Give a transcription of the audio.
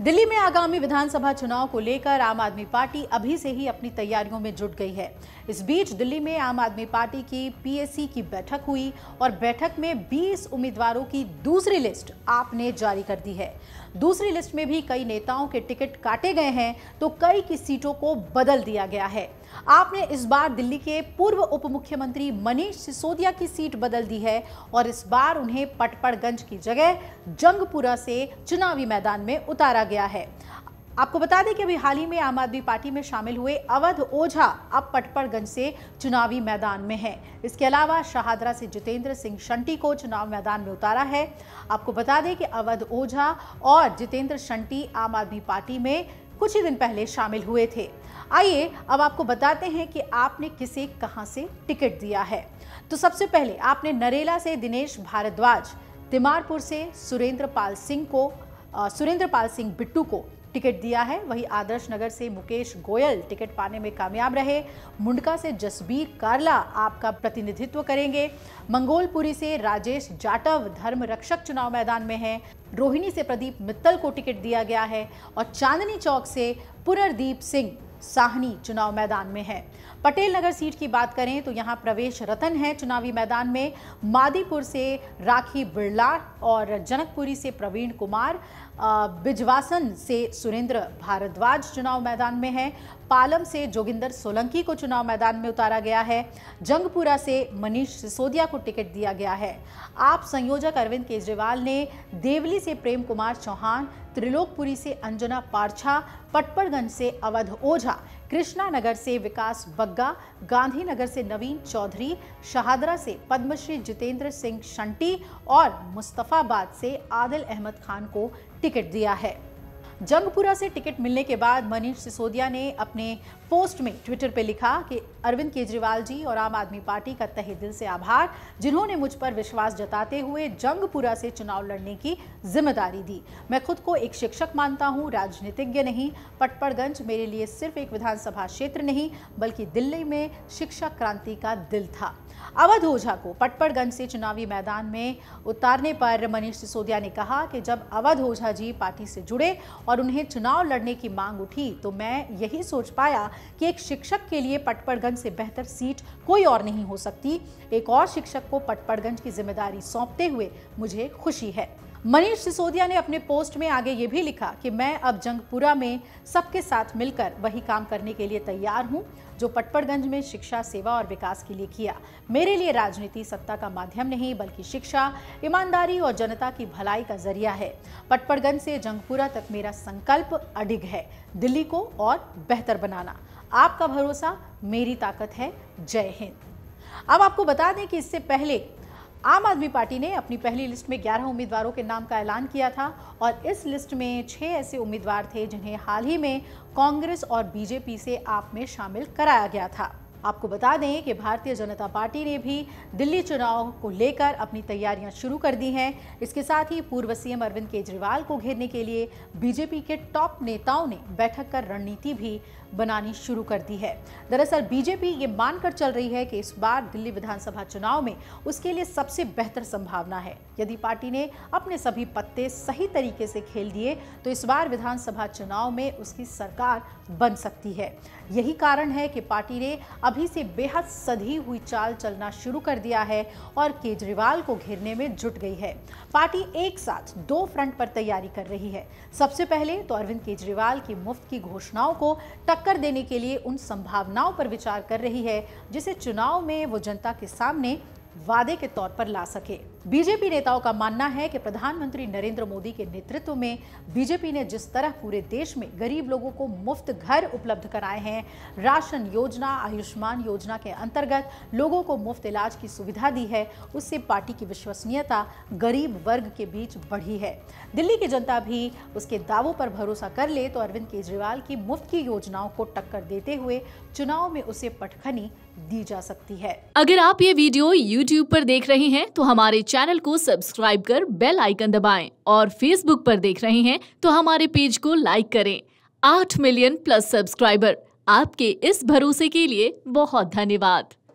दिल्ली में आगामी विधानसभा चुनाव को लेकर आम आदमी पार्टी अभी से ही अपनी तैयारियों में जुट गई है इस बीच दिल्ली में आम आदमी पार्टी की पीएससी की बैठक हुई और बैठक में 20 उम्मीदवारों की दूसरी लिस्ट आपने जारी कर दी है दूसरी लिस्ट में भी कई नेताओं के टिकट काटे गए हैं तो कई की सीटों को बदल दिया गया है आपने इस बार दिल्ली के पूर्व उप मुख्यमंत्री मनीष सिसोदिया की सीट बदल दी है और इस बार उन्हें पटपड़गंज की जगह जंगपुरा से चुनावी मैदान में उतारा गया है आपको बता दें कि अभी हाल ही में आम आदमी पार्टी में शामिल हुए अवध ओझा अब पटपड़गंज से चुनावी मैदान में हैं। इसके अलावा शाहदरा से जितेंद्र सिंह शंटी को चुनाव मैदान में उतारा है आपको बता दें कि अवध ओझा और जितेंद्र शंटी आम आदमी पार्टी में कुछ ही दिन पहले शामिल हुए थे आइए अब आपको बताते हैं कि आपने किसे कहाँ से टिकट दिया है तो सबसे पहले आपने नरेला से दिनेश भारद्वाज तिमारपुर से सुरेंद्र पाल सिंह को सुरेंद्र पाल सिंह बिट्टू को टिकट दिया है वहीं आदर्श नगर से मुकेश गोयल टिकट पाने में कामयाब रहे मुंडका से जसबीर कारला आपका प्रतिनिधित्व करेंगे मंगोलपुरी से राजेश जाटव धर्म रक्षक चुनाव मैदान में हैं रोहिणी से प्रदीप मित्तल को टिकट दिया गया है और चांदनी चौक से पुनरदीप सिंह साहनी चुनाव मैदान में है पटेल नगर सीट की बात करें तो यहाँ प्रवेश रतन है चुनावी मैदान में मादीपुर से राखी बिरला और जनकपुरी से प्रवीण कुमार बिजवासन से सुरेंद्र भारद्वाज चुनाव मैदान में है पालम से जोगिंदर सोलंकी को चुनाव मैदान में उतारा गया है जंगपुरा से मनीष सिसोदिया को टिकट दिया गया है आप संयोजक अरविंद केजरीवाल ने देवली से प्रेम कुमार चौहान त्रिलोकपुरी से अंजना पारछा पटपड़गंज से अवध ओझा कृष्णा नगर से विकास बग्गा गांधीनगर से नवीन चौधरी शहादरा से पद्मश्री जितेंद्र सिंह शंटी और मुस्तफ़ाबाद से आदिल अहमद खान को टिकट दिया है जंगपुरा से टिकट मिलने के बाद मनीष सिसोदिया ने अपने पोस्ट में ट्विटर पर लिखा कि अरविंद केजरीवाल जी और आम आदमी पार्टी का तहे दिल से आभार जिन्होंने मुझ पर विश्वास जताते हुए जंगपुरा से चुनाव लड़ने की जिम्मेदारी दी मैं खुद को एक शिक्षक मानता हूं राजनीतिज्ञ नहीं पटपड़गंज मेरे लिए सिर्फ एक विधानसभा क्षेत्र नहीं बल्कि दिल्ली में शिक्षा क्रांति का दिल था अवध ओझा को पटपड़गंज से चुनावी मैदान में उतारने पर मनीष सिसोदिया ने कहा कि जब अवध ओझा जी पार्टी से जुड़े और और उन्हें चुनाव लड़ने की मांग उठी तो मैं यही सोच पाया कि एक शिक्षक के लिए पटपड़गंज से बेहतर सीट कोई और नहीं हो सकती एक और शिक्षक को पटपड़गंज की जिम्मेदारी सौंपते हुए मुझे खुशी है मनीष सिसोदिया ने अपने पोस्ट में आगे ये भी लिखा कि मैं अब जंगपुरा में सबके साथ मिलकर वही काम करने के लिए तैयार हूं जो पटपड़गंज में शिक्षा सेवा और विकास के लिए किया मेरे लिए राजनीति सत्ता का माध्यम नहीं बल्कि शिक्षा ईमानदारी और जनता की भलाई का जरिया है पटपड़गंज से जंगपुरा तक मेरा संकल्प अडिग है दिल्ली को और बेहतर बनाना आपका भरोसा मेरी ताकत है जय हिंद अब आपको बता दें कि इससे पहले आम आदमी पार्टी ने अपनी पहली लिस्ट में 11 उम्मीदवारों के नाम का ऐलान किया था और इस लिस्ट में छह ऐसे उम्मीदवार थे जिन्हें हाल ही में कांग्रेस और बीजेपी से आप में शामिल कराया गया था आपको बता दें कि भारतीय जनता पार्टी ने भी दिल्ली चुनाव को लेकर अपनी तैयारियां शुरू कर दी हैं इसके साथ ही पूर्व सीएम अरविंद केजरीवाल को घेरने के लिए बीजेपी के टॉप नेताओं ने बैठक कर रणनीति भी बनानी शुरू कर दी है दरअसल बीजेपी ये मानकर चल रही है कि इस बार दिल्ली विधानसभा चुनाव में उसके लिए सबसे बेहतर संभावना है यदि पार्टी ने अपने सभी पत्ते सही तरीके से खेल दिए तो इस बार विधानसभा चुनाव में उसकी सरकार बन सकती है यही कारण है कि पार्टी ने अब अभी से बेहद सधी हुई चाल चलना शुरू कर दिया है और केजरीवाल को घेरने में जुट गई है पार्टी एक साथ दो फ्रंट पर तैयारी कर रही है सबसे पहले तो अरविंद केजरीवाल की मुफ्त की घोषणाओं को टक्कर देने के लिए उन संभावनाओं पर विचार कर रही है जिसे चुनाव में वो जनता के सामने वादे के तौर पर ला सके बीजेपी नेताओं का मानना है कि प्रधानमंत्री नरेंद्र मोदी के नेतृत्व में बीजेपी ने जिस तरह पूरे देश में गरीब लोगों को मुफ्त घर उपलब्ध कराए हैं राशन योजना आयुष्मान योजना के अंतर्गत लोगों को मुफ्त इलाज की सुविधा दी है उससे पार्टी की विश्वसनीयता गरीब वर्ग के बीच बढ़ी है दिल्ली की जनता भी उसके दावों पर भरोसा कर ले तो अरविंद केजरीवाल की मुफ्त की योजनाओं को टक्कर देते हुए चुनाव में उसे पटखनी दी जा सकती है अगर आप ये वीडियो यूट्यूब पर देख रहे हैं तो हमारे चैनल को सब्सक्राइब कर बेल आइकन दबाएं और फेसबुक पर देख रहे हैं तो हमारे पेज को लाइक करें आठ मिलियन प्लस सब्सक्राइबर आपके इस भरोसे के लिए बहुत धन्यवाद